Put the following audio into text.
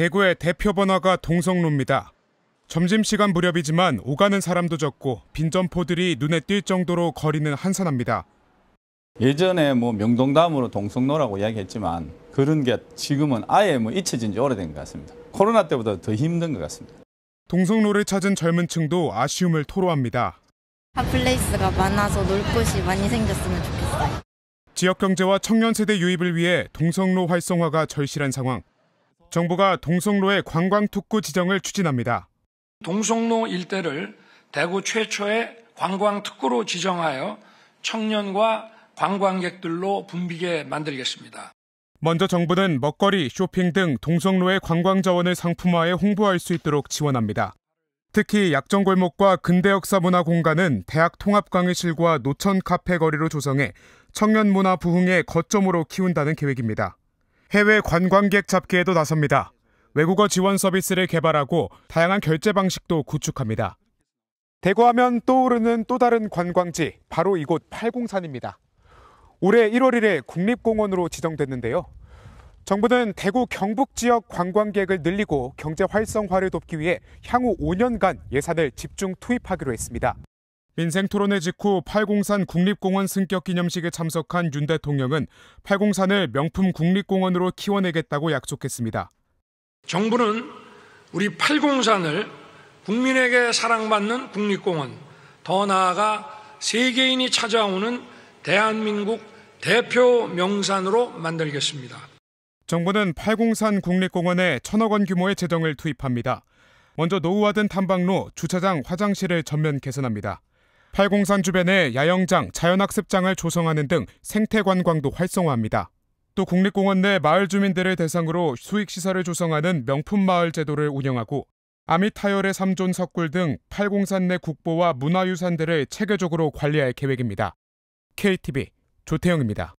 대구의 대표 번화가 동성로입니다. 점심시간 무렵이지만 오가는 사람도 적고 빈점포들이 눈에 띌 정도로 거리는 한산합니다. 예전에 뭐 명동다음으로 동성로라고 이야기했지만 그런 게 지금은 아예 뭐 잊혀진 지 오래된 것 같습니다. 코로나 때보다 더 힘든 것 같습니다. 동성로를 찾은 젊은 층도 아쉬움을 토로합니다. 핫플레이스가 많아서 놀 곳이 많이 생겼으면 좋겠어요. 지역 경제와 청년 세대 유입을 위해 동성로 활성화가 절실한 상황. 정부가 동성로의 관광특구 지정을 추진합니다. 동성로 일대를 대구 최초의 관광특구로 지정하여 청년과 관광객들로 붐비게 만들겠습니다. 먼저 정부는 먹거리, 쇼핑 등 동성로의 관광 자원을 상품화해 홍보할 수 있도록 지원합니다. 특히 약정골목과 근대역사문화 공간은 대학 통합강의실과 노천 카페 거리로 조성해 청년문화 부흥의 거점으로 키운다는 계획입니다. 해외 관광객 잡기에도 나섭니다. 외국어 지원 서비스를 개발하고 다양한 결제 방식도 구축합니다. 대구하면 떠오르는 또 다른 관광지 바로 이곳 팔공산입니다. 올해 1월 1일에 국립공원으로 지정됐는데요. 정부는 대구 경북 지역 관광객을 늘리고 경제 활성화를 돕기 위해 향후 5년간 예산을 집중 투입하기로 했습니다. 인생 토론회 직후 8공산 국립공원 승격 기념식에 참석한 윤 대통령은 8공산을 명품 국립공원으로 키워내겠다고 약속했습니다. 정부는 우리 8공산을 국민에게 사랑받는 국립공원, 더 나아가 세계인이 찾아오는 대한민국 대표 명산으로 만들겠습니다. 정부는 8공산 국립공원에 천억 원 규모의 재정을 투입합니다. 먼저 노후화된 탐방로, 주차장, 화장실을 전면 개선합니다. 팔공산 주변에 야영장, 자연학습장을 조성하는 등 생태관광도 활성화합니다. 또 국립공원 내 마을 주민들을 대상으로 수익시설을 조성하는 명품마을 제도를 운영하고 아미타열의 삼존 석굴 등 팔공산 내 국보와 문화유산들을 체계적으로 관리할 계획입니다. KTV 조태영입니다.